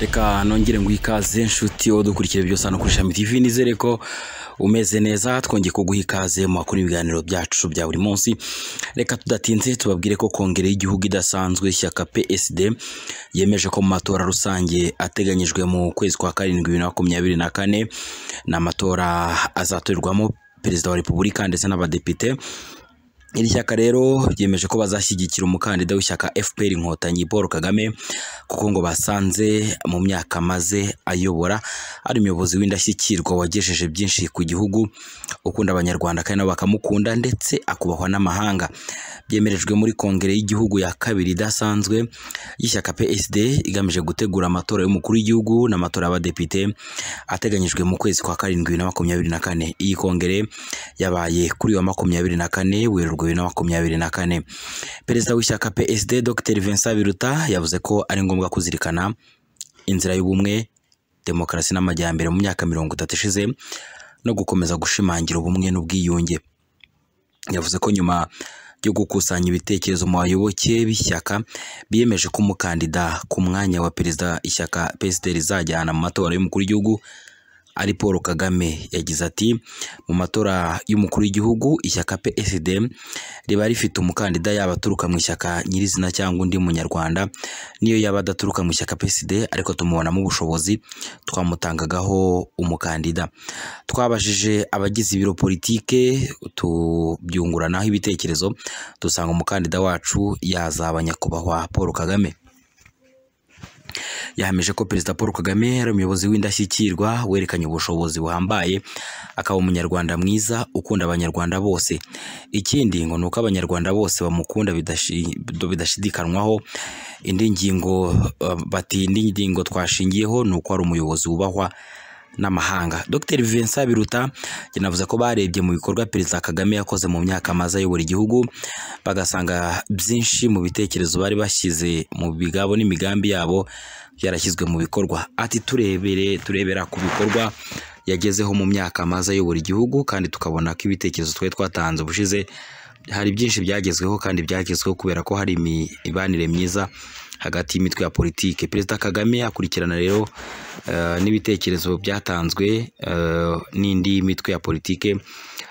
reka nongere ngo ikaze nshuti wowe dukurikira byose hano kuri shami tv nizere ko umeze neza twongeye kuguha ikaze mu makuru ibiganiro byacu bya buri munsi reka tudatinze tubabwire ko kongere y'igihugu idasanzwe ishyaka psd yemeje ko mu matora rusange ateganyijwe mu kwezi kwa karindwi bibiri na makumyabiri na kane ni amatora azatorerwamo perezida wa repubulika ndetse n'abadepite Iri shyaka rero ryemeje ko bazashyigikira umukandida w'ishyaka FPR Inkotanyi Paul Kagame kuko ngo basanze mu myaka amaze ayobora ari umuyobozi w'indashyikirwa wagejeje byinshi ku gihugu ukunda abanyarwanda kandi nabo bakamukunda ndetse akubahwa n'amahanga byemerejwe muri kongere y'igihugu ya kabiri idasanzwe y'ishyaka PSD igamije gutegura amatora y'umukuru w'igihugu n'amatora y'abadepite ateganyijwe mu kwezi kwa karindwi na makumyabiri na kane iyi kongere yabaye kuri wa makumyabiri na kane Werurwe ibihumbi bibiri na makumyabiri na kane perezida w'ishyaka psd dr vincent biruta yavuze ko ari ngombwa kuzirikana inzira y'ubumwe demokarasi n'amajyambere mu myaka mirongo itatu ishize no gukomeza gushimangira ubumwe n'ubwiyunge yavuze ko nyuma yo gukusanya ibitekerezo mu bayoboke b'ishyaka biyemeje ko umukandida ku mwanya wa perezida ishyaka PSD rizajyana mu matora y'umukuru w'igihugu ari Paul Kagame yagize ati mu matora y'umukuru w'igihugu ishyaka PSD riba rifite umukandida yaba aturuka mu ishyaka nyirizina cyangwa undi munyarwanda niyo yaba adaturuka mu ishyaka PSD ariko tumubonamo ubushobozi twamutangagaho umukandida twabajije abagize ibiro politike tubyunguranaho ibitekerezo dusanga umukandida wacu yazaba nyakubahwa Paul Kagame yahamije ko perezida paul kagame ari umuyobozi w'indashyikirwa werekanye ubushobozi buhambaye akaba umunyarwanda mwiza ukunda abanyarwanda bose ikindi ngo ni uko abanyarwanda bose bamukunda bidashidikanywaho indi ngingo bati indi ngingo twashingiyeho ni uko ari umuyobozi wubahwa n'amahanga Dr Vincent Biruta yanavuze ko barebye mu bikorwa Perezida Kagame yakoze mu myaka amaze ayobora igihugu bagasanga byinshi mu bitekerezo bari bashyize mu bigabo n'imigambi yabo byarashyizwe mu bikorwa ati turebere turebera ku bikorwa yagezeho mu myaka amaze ayobora igihugu kandi tukabona ko ibitekerezo twari twatanze ubushize hari byinshi byagezweho kandi byagezweho kubera ko hari imibanire myiza hagati y'imitwe ya politiki perezida kagame akurikirana rero eh, n'ibitekerezo byatanzwe eh, n'indi mitwe ya politiki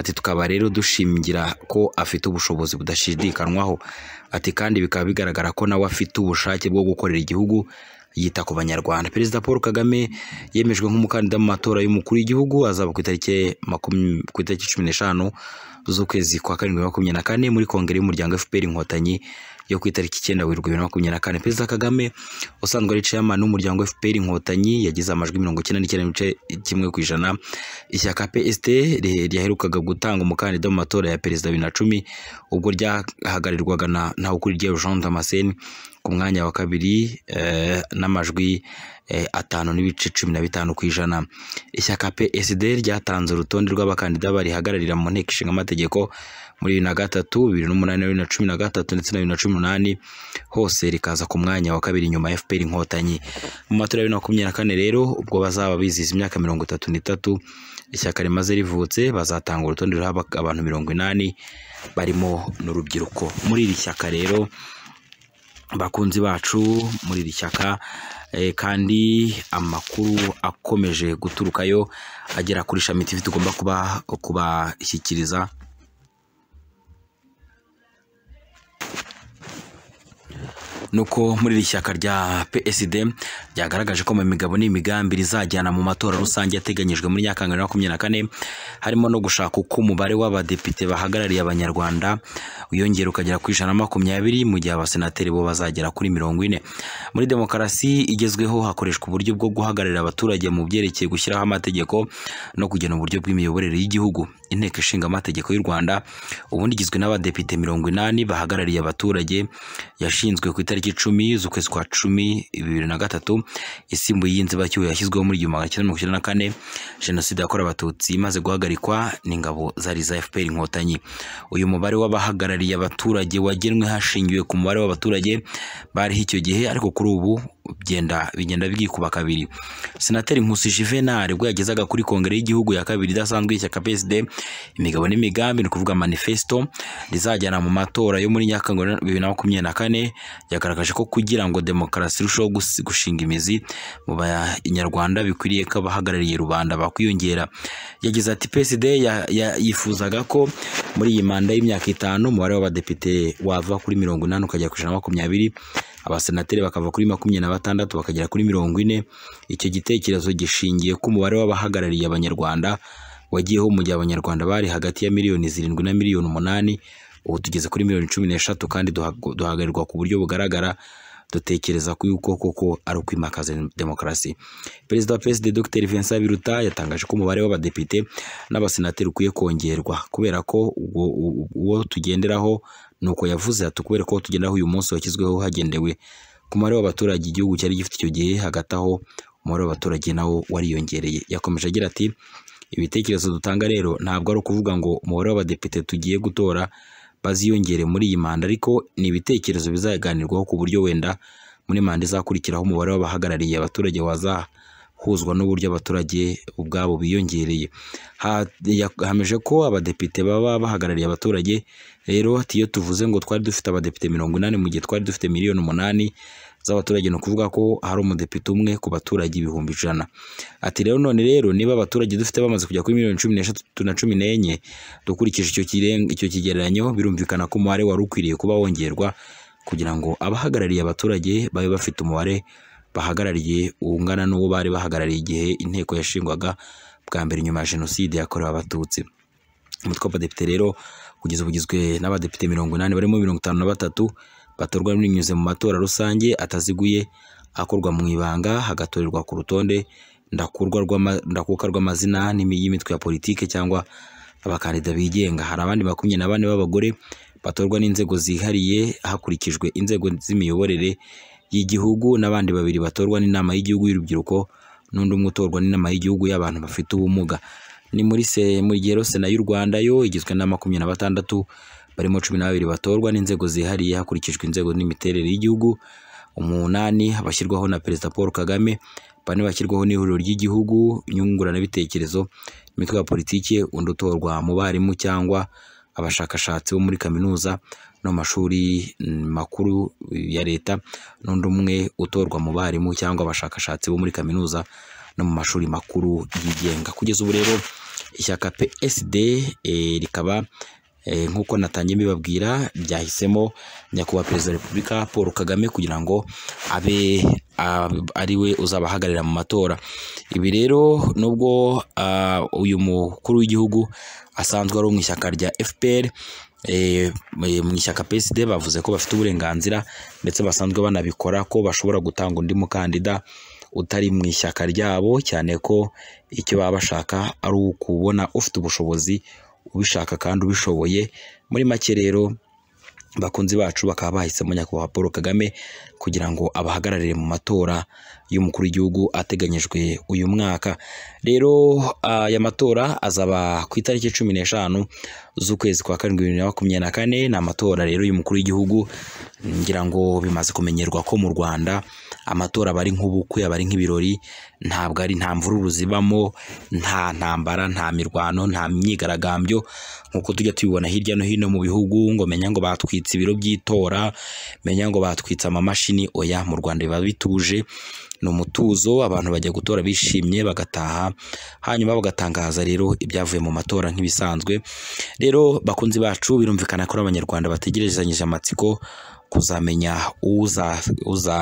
ati tukaba rero dushingira ko afite ubushobozi budashidikanwaho ati kandi bikaba bigaragara ko nawe afite ubushake bwo gukorera igihugu yita ku banyarwanda perezida paul kagame yemejwe nk'umukandida mu matora y'umukuru w'igihugu azaba ku itariki ku itariki cumi n'eshanu z'ukwezi kwa karindwi makumyabiri na kane muri kongere y'umuryango fpr inkotanyi yo ku itariki icyenda werurwe bibiri na makumyabiri na kane perezida kagame usanzwe ari chairman w'umuryango fpr inkotanyi yagize amajwi mirongo icyenda n'icyenda n'ibice kimwe ku ijana ishyaka pst ryaherukaga gutanga umukandida mu matora ya perezida bibiri na cumi ubwo ryahagarirwaga na ntawukuriryayo jean damascene ku mwanya wa kabiri eh, n'amajwi eh, atanu n'ibice cumi na bitanu ku ijana ishyaka PSD ryatanze urutonde rw'abakandida barihagararira mu nteko ishinga amategeko muri bibiri na gatatu bibiri n'umunani bibiri na cumi na gatatu ndetse na bibiri na cumi n'umunani hose rikaza ku mwanya wa kabiri nyuma ya FPR inkotanyi mu matora ya bibiri na makumyabiri na kane rero ubwo bazaba bizihiza imyaka mirongo itatu n'itatu ishyaka rimaze rivutse bazatanga urutonde ruriho abantu mirongo inani barimo n'urubyiruko muri iri shyaka rero bakunzi bacu muri iri shyaka eh, kandi amakuru akomeje guturukayo agera kuri shami tivi tugomba kuba kubashyikiriza nuko muri iri shyaka rya psd ryagaragaje ko mu migabo n'imigambi rizajyana mu matora rusange yateganyijwe muri nyakanga bibiri na makumyabiri na kane harimo no gushaka uko umubare w'abadepite bahagarariye abanyarwanda wiyongera ukagera ku ijana na makumyabiri mu gihe abasenateri bo bazagera kuri mirongo ine muri demokarasi igezweho hakoreshwa uburyo bwo guhagararira abaturage mu byerekeye gushyiraho amategeko no kugena uburyo bw'imiyoborere y'igihugu inteko ishinga amategeko y'u rwanda ubundi igizwe n'abadepite mirongo inani bahagarariye abaturage yashinzwe ku itariki itariki icumi z'ukwezi kwa cumi bibiri na gatatu isimbuye y'inzibacyuho yashyizweho muri igihumbi magana cyenda mirongo icyenda na kane jenoside yakorewe abatutsi imaze guhagarikwa n'ingabo zari za fpr inkotanyi uyu mubare w'abahagarariye abaturage wagenwe hashingiwe ku mubare w'abaturage bariho icyo gihe ariko kuri ubu bigenda byikuba kabiri senateri nkusi juvenal ubwo yagezaga kuri kongere y'igihugu ya kabiri idasanzwe y'ishyaka psd imigabo n'imigambi ni ukuvuga manifesto rizajyana mu matora yo muri nyakanga bibiri na makumyabiri na kane yagaragaje ko kugira ngo demokarasi irusheho gushinga imizi mu banyarwanda bikwiriye ko abahagarariye rubanda bakwiyongera yagize ati psd yifuzaga ko muri iyi manda y'imyaka itanu umubare w'abadepite wava kuri mirongo inani ukagera ku ijana na makumyabiri abasenateri bakava kuri makumyabiri na batandatu bakagera kuri mirongo ine icyo gitekerezo gishingiye ku mubare w'abahagarariye abanyarwanda wagiyeho mu gihe abanyarwanda bari hagati ya miliyoni zirindwi na miliyoni umunani ubu tugeze kuri miliyoni cumi n'eshatu kandi duhagarirwa ku buryo bugaragara dutekereza ko yuko koko ari ukwimakaza demokarasi perezida wa PSD Dr Vincent Biruta yatangaje ko umubare w'abadepite n'abasenateri ukwiye kongerwa kubera ko uwo tugenderaho nuko yavuze ati kubera ko tugenderaho uyu munsi washyizweho hagendewe ku mubare w'abaturage igihugu cyari gifite icyo gihe hagati aho umubare w'abaturage nawo wariyongereye yakomeje agira ati ibitekerezo dutanga rero ntabwo ari ukuvuga ngo umubare w'abadepite tugiye gutora baziyongere muri iyi manda ariko ni ibitekerezo bizaganirwaho ku buryo wenda muri manda izakurikiraho umubare w'abahagarariye abaturage wazaha huzwa n'uburyo abaturage ubwabo biyongereye hahamije ko abadepite baba bahagarariye abaturage rero ati iyo tuvuze ngo twari dufite abadepite mirongo inani mu gihe twari dufite miliyoni umunani z'abaturage ni ukuvuga ko hari umudepite umwe ku baturage ibihumbi ijana ati rero none rero niba abaturage dufite bamaze kujya kuri miliyoni cumi n'eshatu na cumi n'enye dukurikije icyo kigereranyo birumvikana ko umubare wari ukwiriye kuba wongerwa kugira ngo abahagarariye abaturage babe bafite umubare bahagarariye ungana n'uwo bari bahagarariye igihe inteko yashingwaga bwa mbere nyuma ya jenoside yakorewe abatutsi umutwe w'abadepite rero kugeza ubugizwe n'abadepite mirongo inani barimo mirongo itanu na batatu batorwa binyuze mu matora rusange ataziguye akorwa mu ibanga hagatorerwa ku rutonde ndakuka rw'amazina y'imitwe ya politiki cyangwa abakandida bigenga hari abandi makumyabiri na bane b'abagore batorwa n'inzego zihariye hakurikijwe inzego z'imiyoborere y'Igihugu n'abandi babiri batorwa n'Inama y'Igihugu y'Urubyiruko n'undi umwe utorwa n'Inama y'Igihugu y'Abantu bafite ubumuga. Ni muri se rero Sena y'u Rwanda yo igizwe na makumyabiri na batandatu barimo cumi na babiri batorwa n'inzego zihariye hakurikijwe inzego n'imiterere y'igihugu, umunani bashyirwaho na Perezida Paul Kagame, bane bashyirwaho n'Ihuriro ry'Igihugu nyunguranabitekerezo, imitwe ya politiki, undi utorwa mu barimu cyangwa abashakashatsi bo muri kaminuza no makuru ya leta n'undi umwe utorwa mu barimu cyangwa abashakashatsi bo muri kaminuza no mu mashuri makuru yigenga kugeza ubu rero ishyaka PSD eh, rikaba eh, nk'uko natangiye mbibabwira ryahisemo nyakubahwa perezida wa repubulika Paul Kagame kugira ngo abe Ah, ari we uzabahagararira mu matora ibi rero nubwo ah, uyu mukuru w'igihugu asanzwe ari mu ishyaka rya FPR eh, mu ishyaka PSD bavuze ko bafite uburenganzira ndetse basanzwe banabikora ko bashobora gutanga undi mukandida utari mu ishyaka ryabo cyane ko icyo baba bashaka ari ukubona ufite ubushobozi ubishaka kandi ubishoboye muri make rero bakunzi bacu bakaba bahisemo nyakubahwa paul kagame kugira ngo abahagararire mu matora y'umukuru w'igihugu ateganyijwe uyu mwaka rero aya matora azaba ku itariki cumi n'eshanu z'ukwezi kwa karindwi bibiri na makumyabiri na kane ni amatora rero y'umukuru w'igihugu ngira ngo bimaze kumenyerwa ko mu rwanda amatora aba ari nk'ubukwe aba ari nk'ibirori ntabwo ari nta mvururu zibamo nta ntambara nta mirwano nta myigaragambyo nk'uko tujya tubibona hirya no hino mu bihugu ngo menya ngo batwitse ibiro by'itora menya ngo batwitse amamashini oya mu Rwanda biba bituje ni umutuzo abantu bajya gutora bishimye bagataha hanyuma bagatangaza rero ibyavuye mu matora nk'ibisanzwe rero bakunzi bacu birumvikana ko abanyarwanda bategerezanyije amatsiko kuzamenya uza uza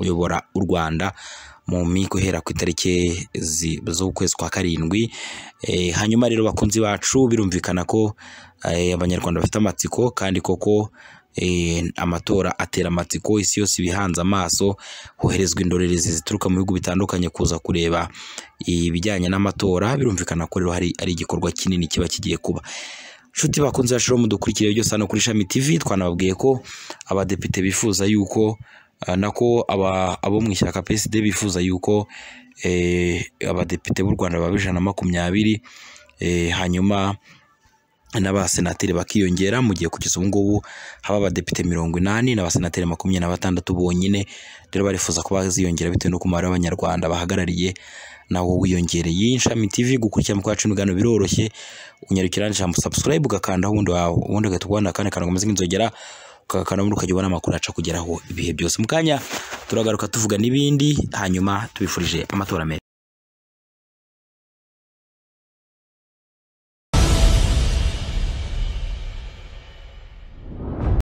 uyobora u Rwanda mu miko ihera ku itariki z'ukwezi kwa karindwi eh, hanyuma rero bakunzi bacu birumvikana ko eh, abanyarwanda bafite amatsiko kandi koko eh, amatora atera amatsiko isi yose ibihanze amaso hoherezwa indorerezi zituruka mu bihugu bitandukanye kuza kureba ibijyanye n'amatora birumvikana ko rero hari ari igikorwa kinini kiba kigiye kuba inshuti bakunze bashiraho mudukurikire byose hano kuri Shami TV twanababwiye ko abadepite bifuza yuko Ah, nako abo mu ishyaka PSD bifuza yuko eh, abadepite b'u Rwanda baba ijana na makumyabiri eh, hanyuma n'abasenateri bakiyongera mu gihe kugeza ubu ngubu haba abadepite mirongo inani n'abasenateri makumyabiri na batandatu bonyine rero barifuza ko baziyongera bitewe no kumara Abanyarwanda bahagarariye nawo wiyongereye iyi nshami tv gukurikirana kwacu n'ugano biroroshye unyarukira ijambo subscribe ugakandaho ubundi ugahita ubona akandi kantu kameze nk'inzogera akanabura ukajya ubona amakuru yacu akugeraho ibihe byose mu kanya turagaruka tuvuga n'ibindi hanyuma tubifurije amatora meza